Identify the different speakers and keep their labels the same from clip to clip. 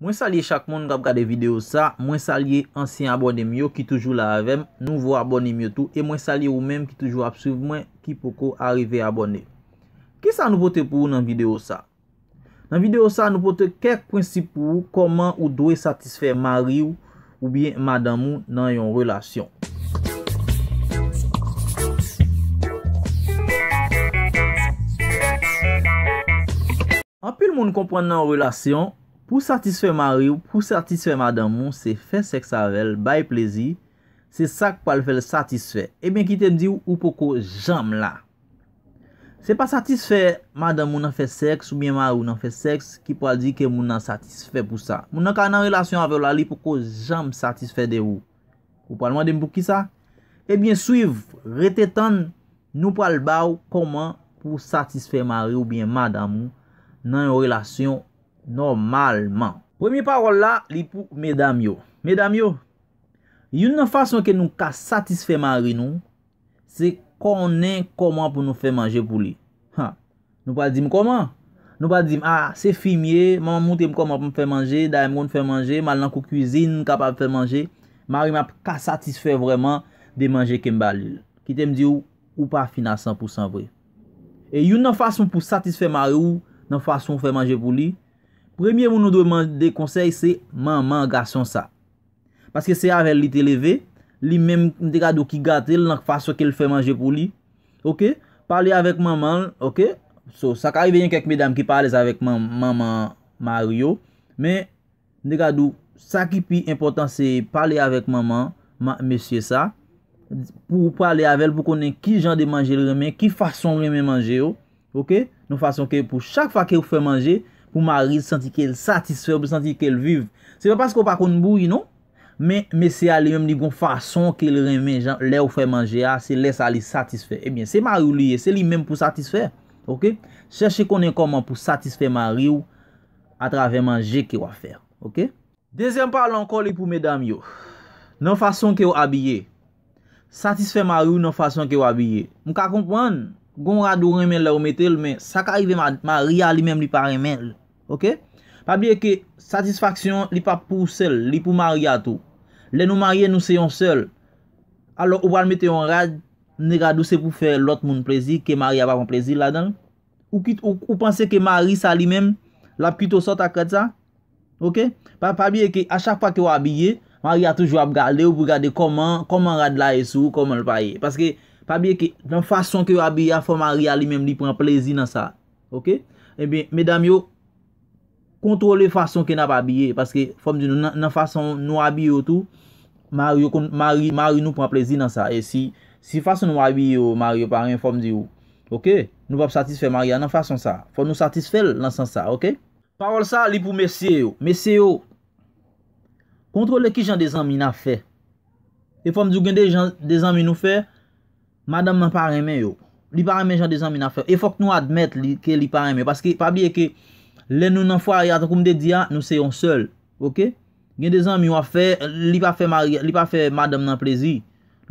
Speaker 1: Mwen salye chak moun nou gab gade video sa, mwen salye ansyen abonem yo ki toujou la avem, nouvo abonem yo tou, e mwen salye ou menm ki toujou apsouv mwen ki poko arive abonem. Kesa nou pote pou ou nan video sa? Nan video sa nou pote kèk prinsip pou ou koman ou dwe satisfè mari ou ou bien madam ou nan yon relasyon. Anpil moun nou kompwande nan yon relasyon, Pou satisfè mari ou pou satisfè madam moun se fè seks avèl bay plezi, se sak pou al fèl satisfè. Ebyen eh ki te mdi ou pou kou jam la. Se pa satisfè madam moun nan fè seks ou biye mari ou nan fè seks ki pou al di ke moun nan satisfè pou sa. Moun nan ka nan relasyon avèl la li pou kou jam satisfè de ou. Ou pal mwen dem pou ki sa? Ebyen eh suiv, rete ton nou pal bavou koman pou satisfè mari ou biye madam moun nan yon relasyon. Nomalman Premi parol la li pou medam yo Medam yo Youn nan fason ke nou ka satisfe mari nou Se konen Koman pou nou fe manje pou li Nou pa di m koman Nou pa di m a ah, se fimye Maman moun te m koman pou m fe manje Da yon moun fe manje Mal nan kou kouzine kapap fe manje Mari m a ka satisfe vreman de manje ke m balil Ki te m di ou ou pa fina 100% vre E youn nan fason pou satisfe mari ou Nan fason fe manje pou li Premye moun nou do manj de konsey se maman, gason sa. Paseke se avel li te leve, li menm de gado ki gate l lank fasyon ke l fè manje pou li. Ok? Pali avèk maman, ok? So, sa ka y venye kèk medam ki palèz avèk maman Mario. Men, de gado, sa ki pi impotant se palè avèk maman, mesye sa. Pou palè avèl pou konen ki jan de manje l remè, ki fasyon l remè manje yo. Ok? Nou fasyon ke pou chak fa ke ou fè manje. pou mari santi ke el satisfè, pou santi ke el vive. Se fè paskou pa kon mboui, non? Men, men se a li menm ni gon fason ke el remen, jan, le ou fè manje a, se les a li satisfè. E mwen, se mari ou liye, se li menm pou satisfè, ok? Cheche konen koman pou satisfè mari ou, atrave manje ke wafè, ok? Dezem pa lan kol li pou medam yo. Non fason ke ou abye. Satisfè mari ou, non fason ke ou abye. Mwen ka kompwen, gon rado remen le ou metel, men, sa ka rive mari a li menm li pa remen lè. Ok? Pa biye ke, Satisfaksyon li pa pou sel, Li pou marye atou. Le nou marye, Nou seyon sel. Alo, Ou wane mette yon rad, Ne rad ou se pou fe lot moun plezi, Ke marye apapon plezi la dan. Ou pense ke marye sa li men, La pwito sot akred sa. Ok? Pa biye ke, A chak pa ki wabye, Marye apou jwa ap gade, Ou pou gade koman, Koman rad la esou, Koman l paye. Paske, Pa biye ke, Nan fason ki wabye, Afo marye a li men, Li pou an plezi nan sa. Ok? Ebi, Kontrole fason ke nan pa biye. Paske fòm di nou nan fason nou abi yo tou. Mario nou pran plezi nan sa. E si fason nou abi yo Mario parren fòm di yo. Ok. Nou pap satisfe Mario nan fason sa. Fòm nou satisfe lansan sa. Ok. Parol sa li pou mesye yo. Mesye yo. Kontrole ki jan de zanmi nan fe. E fòm di gen de zanmi nou fe. Madame nan parren men yo. Li parren men jan de zanmi nan fe. E fòk nou admet li ki li parren men. Paske pa biye ki. Len nou nan fwa aya, tan koum de diya, nou seyon sol. Ok? Gen de zan mi wafè, li pa fè madame nan plezi.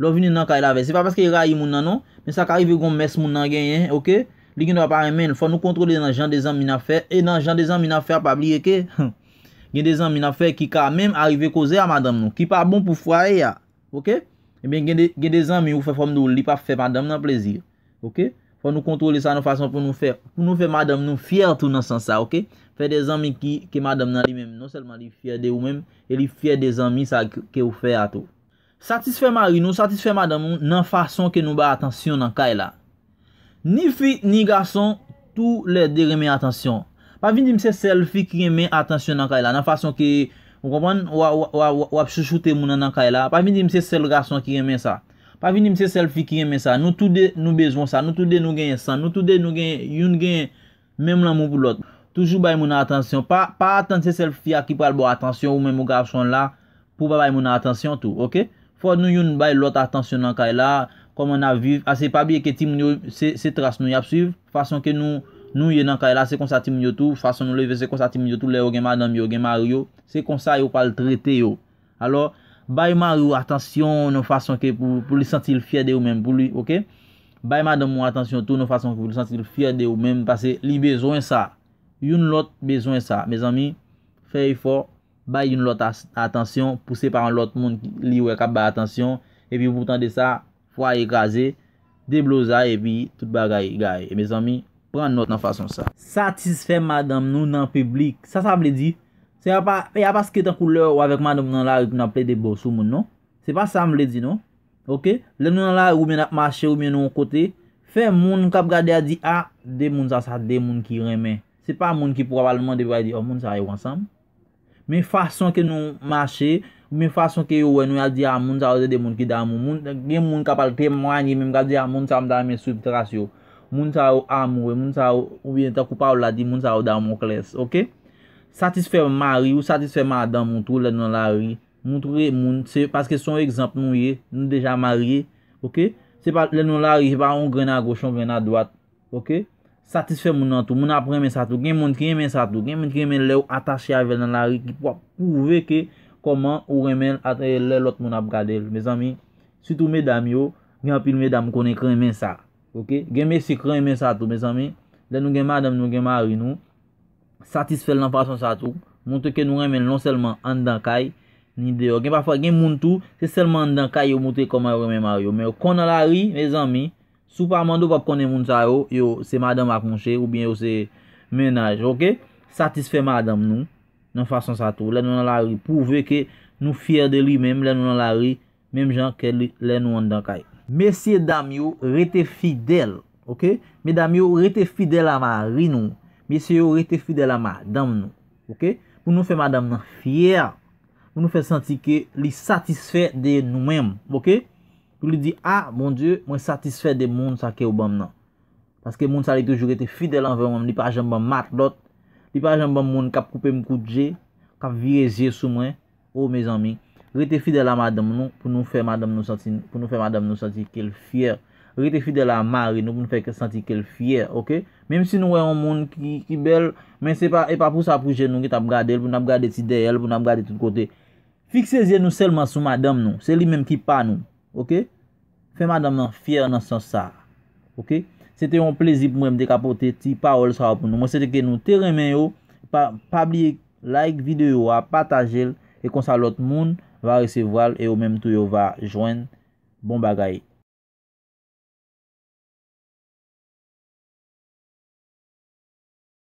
Speaker 1: Lò vini nan kare lave. Se pa paske yi rayi moun nan nou, men sa kari ve goun mes moun nan genyen. Ok? Li gen do apare men, fò nou kontrole nan jan de zan mi wafè. E nan jan de zan mi wafè apabliye ke? Gen de zan mi wafè ki ka mèm arive koze a madame nou. Ki pa bon pou fwa aya. Ok? E ben gen de zan mi wafè fòm nou, li pa fè madame nan plezi. Ok? pou nou kontrole sa nan fason pou nou fe madam nou fyer tou nan san sa, ok? Fe de zami ki madam nan li mem, non selman li fyer de ou mem, e li fyer de zami sa ke ou fe a tou. Satisfè mari nou, satisfè madam nou nan fason ke nou ba atensyon nan kay la. Ni fi, ni gason, tou le de reme atensyon. Pa vin di mse sel fi ki reme atensyon nan kay la, nan fason ki, mw kompon, wap chouchoute mw nan kay la, pa vin di mse sel gason ki reme sa. Pa vinim se selfi ki yeme sa, nou toude nou bezon sa, nou toude nou genye san, nou toude nou genye, yon genye mem lan moun pou lot. Toujou bay moun an atansyon, pa atan se selfi a ki pral bo atansyon ou mem mou kap chon la, pou ba bay moun an atansyon tou, ok? Fwa nou yon bay lot atansyon nan kay la, koman aviv, ase pa biye ke tim nou se tras nou yapsiv, fason ke nou, nou yon nan kay la se konsa tim nou tou, fason nou leve se konsa tim nou tou, le ou gen ma dam yo, gen ma yo, se konsa yo pal trete yo. Alo, Bayman ou atensyon nou fason ke pou li sentil fye de ou menm pou li, ok? Bayman ou atensyon tou nou fason ke pou li sentil fye de ou menm Pase li bezwen sa, yon lot bezwen sa, me zami Faye fò, bay yon lot atensyon, puse par an lot moun li wek ap bay atensyon E pi pou tande sa, fwa yi gaze, debloza e pi tout bagayi gaje E me zami, pran not nan fason sa Satisfè madam nou nan piblik, sa sa vle di? Se a pa, e a pa ske tan koule ou avek man non? non? nou nan la ou nou aple de bo sou moun nou. Se pa sam le di nou. Ok. Len nou nan la ou mwen ap mache ou mwen nou kote. Fe moun kap gade a di a, de moun sa sa, de moun ki reme. Se pa moun ki probableman de vay di, oh moun sa ay wansam. Men fason ke nou mache, men fason ke yo wè nou a di a moun sa wè de moun ki damou. Moun, gen moun kap al temwanyi mwen gade a moun sa am dami soub trasyo. Moun sa wè amou, moun sa wè, moun sa wè, moun sa wè damou kles. Ok. Satisfèm mari ou satisfèm adam moun trou lè nan lari. Moun trou lè moun, se paske son ekzamp nou ye, nou deja mariye, ok? Se pa lè nan lari, se pa on gren a gochon, gren a doat, ok? Satisfèm moun nan tou, moun apren men sa tou. Gen moun kè men sa tou, gen moun kè men lè ou atache avè nan lari, ki pou ap pou veke koman ou remen atache lè lòt moun ap kade lè. Mè zami, si tou mè dam yo, gen apil mè dam konen kren men sa, ok? Gen mè si kren men sa tou, mè zami, lè nou gen madame nou gen mari nou, Satisfel nan fason sa tou, moun te ke nou remen non selman an dan kay, ni de yo. Gen pa fwa gen moun tou, se selman an dan kay yo moun te koman remen maryo. Men yo konan la ri, me zanmi, sou pa mandou kop konen moun sa yo, yo se madame ak monshe, ou bien yo se menaj, ok? Satisfel madame nou, nan fason sa tou, le nou nan la ri. Pouve ke nou fyer de li men, le nou nan la ri, menm jan ke li, le nou an dan kay. Mesye dam yo rete fidel, ok? Me dam yo rete fidel a mary nou. Mesye yo rete fidel a ma, dam nou, pou nou fe madam nan fiyer, pou nou fe santi ke li satisfe de nou men, pou li di a, mon die, mwen satisfe de moun sa ke ou bam nan. Paske moun sa li toujou rete fidel an ve mwen, li pa ajan ban mat lot, li pa ajan ban moun kap koupe mkout je, kap vire je sou mwen, ou me zanmi, rete fidel a ma dam nou pou nou fe madam nan santi ke l fiyer. Rite fidel a mari nou pou nou fèk senti kel fyer, ok? Mem si nou wè yon moun ki bel, men se pa, e pa pou sa pou jen nou ki tap gade, pou nou ap gade ti del, pou nou ap gade tout kote. Fixe jen nou selman sou madame nou, se li men ki pa nou, ok? Fè madame nou fyer nan sensa, ok? Se te yon plizi pou mwen de kapote ti parol sa wap nou. Mwen se te ke nou te remen yo, pa blie like video yo a patajel, e kon sa lot moun va reseval, e yo menm tou yo va jwen bon bagay.